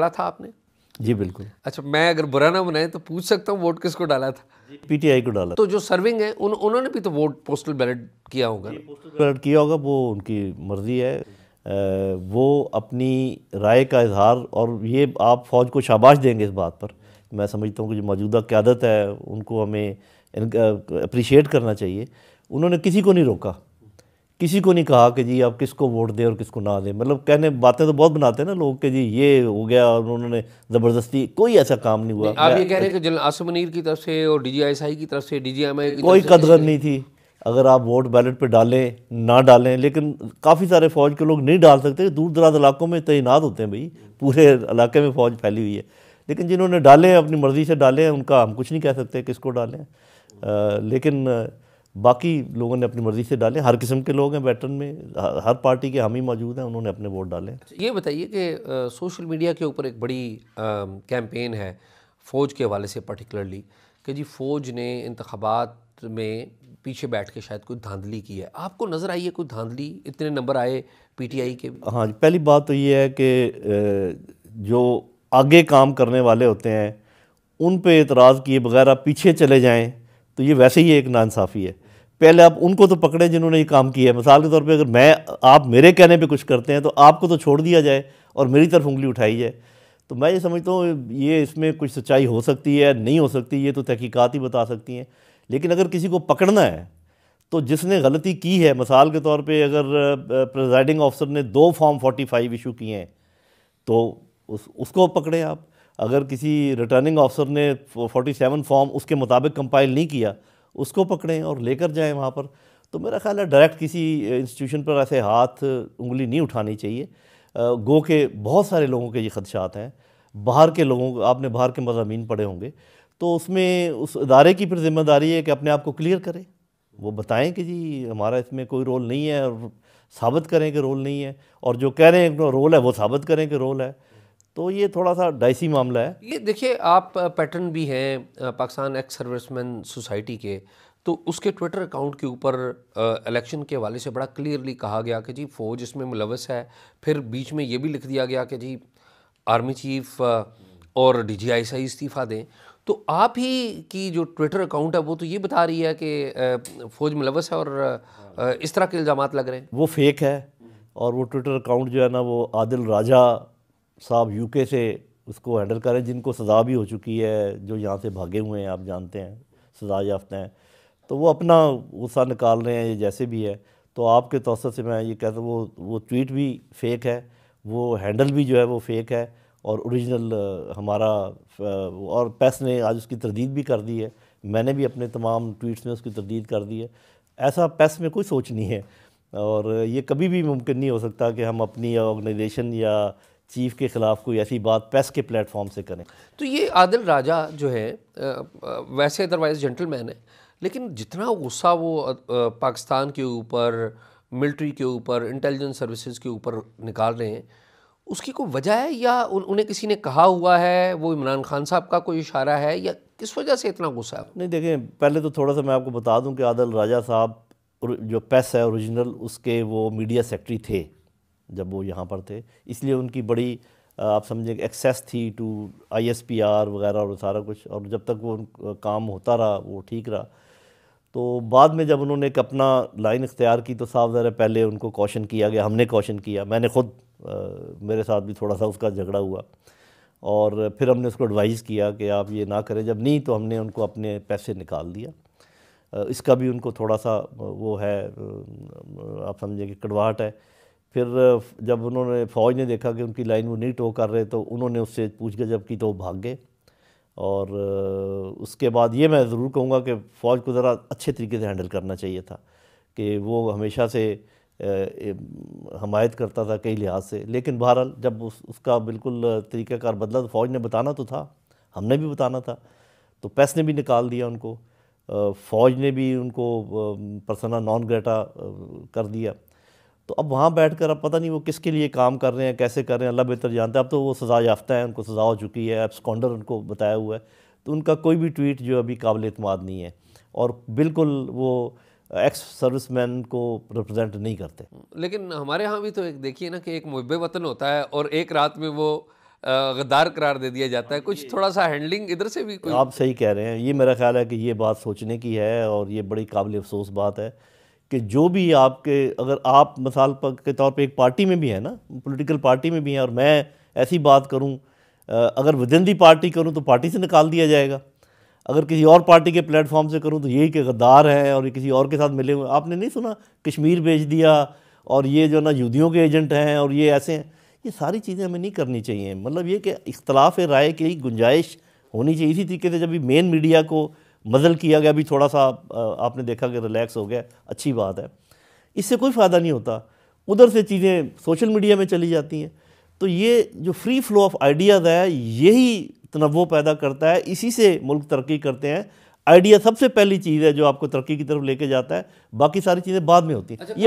डाला था आपने जी बिल्कुल अच्छा मैं अगर बुरा ना बनाए तो पूछ सकता हूँ वोट किसको डाला था पीटीआई को डाला तो जो सर्विंग है उन, उन्होंने भी तो वोट पोस्टल बैलेट किया होगा बैलेट किया होगा वो उनकी मर्जी है वो अपनी राय का इजहार और ये आप फौज को शाबाश देंगे इस बात पर मैं समझता हूँ कि जो मौजूदा क्यादत है उनको हमें अप्रिशिएट करना चाहिए उन्होंने किसी को नहीं रोका किसी को नहीं कहा कि जी आप किसको वोट दें और किसको ना दें मतलब कहने बातें तो बहुत बनाते हैं ना लोग कि जी ये हो गया और उन्होंने ज़बरदस्ती कोई ऐसा काम नहीं हुआ आप ये कह रहे हैं कि जनरल आसम मनीर की तरफ से और डी की तरफ से डी कोई कदगर नहीं थी अगर आप वोट बैलेट पर डालें ना डालें लेकिन काफ़ी सारे फ़ौज के लोग नहीं डाल सकते दूर दराज इलाकों में तैनात होते हैं भाई पूरे इलाके में फ़ौज फैली हुई है लेकिन जिन्होंने डाले अपनी मर्ज़ी से डाले उनका हम कुछ नहीं कह सकते किसको डालें लेकिन बाकी लोगों ने अपनी मर्ज़ी से डाले हर किस्म के लोग हैं बैटन में हर पार्टी के हम ही मौजूद हैं उन्होंने अपने वोट डाले अच्छा, ये बताइए कि सोशल मीडिया के ऊपर एक बड़ी कैंपेन है फ़ौज के हवाले से पर्टिकुलरली कि जी फ़ौज ने इंतबात में पीछे बैठ के शायद कोई धांधली की है आपको नज़र आई है कोई धांधली इतने नंबर आए पीटीआई के हाँ पहली बात तो ये है कि जो आगे काम करने वाले होते हैं उन पे एतराज़ किए बगैर आप पीछे चले जाएं तो ये वैसे ही एक नासाफ़ी है पहले आप उनको तो पकड़ें जिन्होंने ये काम किया है मिसाल के तौर पे अगर मैं आप मेरे कहने पे कुछ करते हैं तो आपको तो छोड़ दिया जाए और मेरी तरफ उंगली उठाई जाए तो मैं ये समझता हूँ ये इसमें कुछ सच्चाई हो सकती है नहीं हो सकती ये तो तहकीक़ात ही बता सकती हैं लेकिन अगर किसी को पकड़ना है तो जिसने गलती की है मिसाल के तौर पर अगर प्रिजाइडिंग ऑफिसर ने दो फॉर्म फोर्टी फाइव इशू किए हैं तो उस उसको पकड़ें आप अगर किसी रिटर्निंग ऑफिसर ने फोर्टी सेवन फॉर्म उसके मुताबिक कंपाइल नहीं किया उसको पकड़ें और लेकर जाएं वहाँ पर तो मेरा ख्याल है डायरेक्ट किसी इंस्टीट्यूशन पर ऐसे हाथ उंगली नहीं उठानी चाहिए गो के बहुत सारे लोगों के ये खदशात हैं बाहर के लोगों आपने बाहर के मजामी पढ़े होंगे तो उसमें उस इदारे की फिर जिम्मेदारी है कि अपने आप को क्लियर करें वो बताएं कि जी हमारा इसमें कोई रोल नहीं है और साबित करें कि रोल नहीं है और जो कह रहे हैं रोल है वो साबित करें कि रोल है तो ये थोड़ा सा डाइसी मामला है ये देखिए आप पैटर्न भी हैं पाकिस्तान एक्स सर्विसमैन सोसाइटी के तो उसके ट्विटर अकाउंट के ऊपर इलेक्शन के हवाले से बड़ा क्लियरली कहा गया कि जी फ़ौज इसमें मुलवस है फिर बीच में ये भी लिख दिया गया कि जी आर्मी चीफ और डी जी आई इस्तीफ़ा दें तो आप ही की जो ट्विटर अकाउंट है वो तो ये बता रही है कि फ़ौज मुलवस है और इस तरह के इल्ज़ाम लग रहे हैं वो फेक है और वो ट्विटर अकाउंट जो है ना वो आदिल राजा साहब यूके से उसको हैंडल कर रहे हैं जिनको सज़ा भी हो चुकी है जो यहाँ से भागे हुए हैं आप जानते हैं सज़ा याफ्ते हैं तो वो अपना गुस्सा निकाल रहे हैं जैसे भी है तो आपके तौसर से मैं ये कहता हूँ वो वो ट्वीट भी फेक है वो हैंडल भी जो है वो फेक है और ओरिजिनल हमारा और पैस ने आज उसकी तरदीद भी कर दी है मैंने भी अपने तमाम ट्वीट्स में उसकी तरदीद कर दी है ऐसा पैस में कोई सोच नहीं है और ये कभी भी मुमकिन नहीं हो सकता कि हम अपनी ऑर्गेनाइजेशन या चीफ के ख़िलाफ़ कोई ऐसी बात प्रेस के प्लेटफॉर्म से करें तो ये आदिल राजा जो है वैसे अदरवाइज जेंटलमैन है लेकिन जितना गुस्सा वो पाकिस्तान के ऊपर मिलिट्री के ऊपर इंटेलिजेंस सर्विसेज के ऊपर निकाल रहे हैं उसकी कोई वजह है या उन, उन्हें किसी ने कहा हुआ है वो इमरान खान साहब का कोई इशारा है या किस वजह से इतना गुस्सा है नहीं देखें पहले तो थोड़ा सा मैं आपको बता दूं कि आदल राजा साहब जो पेस है ओरिजिनल उसके वो मीडिया सेक्रेटरी थे जब वो यहाँ पर थे इसलिए उनकी बड़ी आप समझें एक्सेस थी टू आईएसपीआर वगैरह और सारा कुछ और जब तक वो काम होता रहा वो ठीक रहा तो बाद में जब उन्होंने एक अपना लाइन इख्तियार की तो साफ ज़रा पहले उनको कौशन किया गया हमने कौशन किया मैंने ख़ुद मेरे साथ भी थोड़ा सा उसका झगड़ा हुआ और फिर हमने उसको एडवाइस किया कि आप ये ना करें जब नहीं तो हमने उनको अपने पैसे निकाल दिया इसका भी उनको थोड़ा सा वो है आप समझें कि कड़वाहट है फिर जब उन्होंने फ़ौज ने देखा कि उनकी लाइन वो नहीं टो कर रहे तो उन्होंने उससे पूछ गया जबकि तो भाग गए और उसके बाद ये मैं ज़रूर कहूँगा कि फ़ौज को ज़रा अच्छे तरीके से हैंडल करना चाहिए था कि वो हमेशा से हमायत करता था कई लिहाज से लेकिन बहरहाल जब उस, उसका बिल्कुल तरीक़ाकार बदला तो फ़ौज ने बताना तो था हमने भी बताना था तो पैस ने भी निकाल दिया उनको फ़ौज ने भी उनको पर्सना नॉन ग्रेटा कर दिया तो अब वहाँ बैठ कर अब पता नहीं वो किसके लिए काम कर रहे हैं कैसे कर रहे हैं अल्लाह बेहतर जानता है अब तो वो सज़ा याफ्ता है उनको सज़ा हो चुकी है स्कॉन्डर उनको बताया हुआ है तो उनका कोई भी ट्वीट जो अभी काबिल अतमाद नहीं है और बिल्कुल वो एक्स सर्विस मैन को रिप्रेजेंट नहीं करते लेकिन हमारे यहाँ भी तो एक देखिए ना कि एक मुहब वतन होता है और एक रात में वो गद्दार करार दे दिया जाता है कुछ हाँ, थोड़ा सा हैंडलिंग इधर से भी कोई आप सही कह रहे हैं ये मेरा ख्याल है कि ये बात सोचने की है और ये बड़ी काबिल अफसोस बात है कि जो भी आपके अगर आप मिसाल पर के तौर पे एक पार्टी में भी है ना पॉलिटिकल पार्टी में भी हैं और मैं ऐसी बात करूं अगर विद इन दी पार्टी करूं तो पार्टी से निकाल दिया जाएगा अगर किसी और पार्टी के प्लेटफॉर्म से करूं तो यही कि गद्दार हैं और ये किसी और के साथ मिले हुए आपने नहीं सुना कश्मीर भेज दिया और ये जो ना यहूदियों के एजेंट हैं और ये ऐसे हैं ये सारी चीज़ें हमें नहीं करनी चाहिए मतलब ये कि इख्तलाफ राय की गुंजाइश होनी चाहिए इसी तरीके से जब भी मेन मीडिया को मज़ल किया गया अभी थोड़ा सा आपने देखा कि रिलैक्स हो गया अच्छी बात है इससे कोई फ़ायदा नहीं होता उधर से चीज़ें सोशल मीडिया में चली जाती हैं तो ये जो फ्री फ्लो ऑफ आइडियाज़ है यही तनवो पैदा करता है इसी से मुल्क तरक्की करते हैं आइडिया सबसे पहली चीज़ है जो आपको तरक्की की तरफ लेके जाता है बाकी सारी चीज़ें बाद में होती हैं अच्छा, ये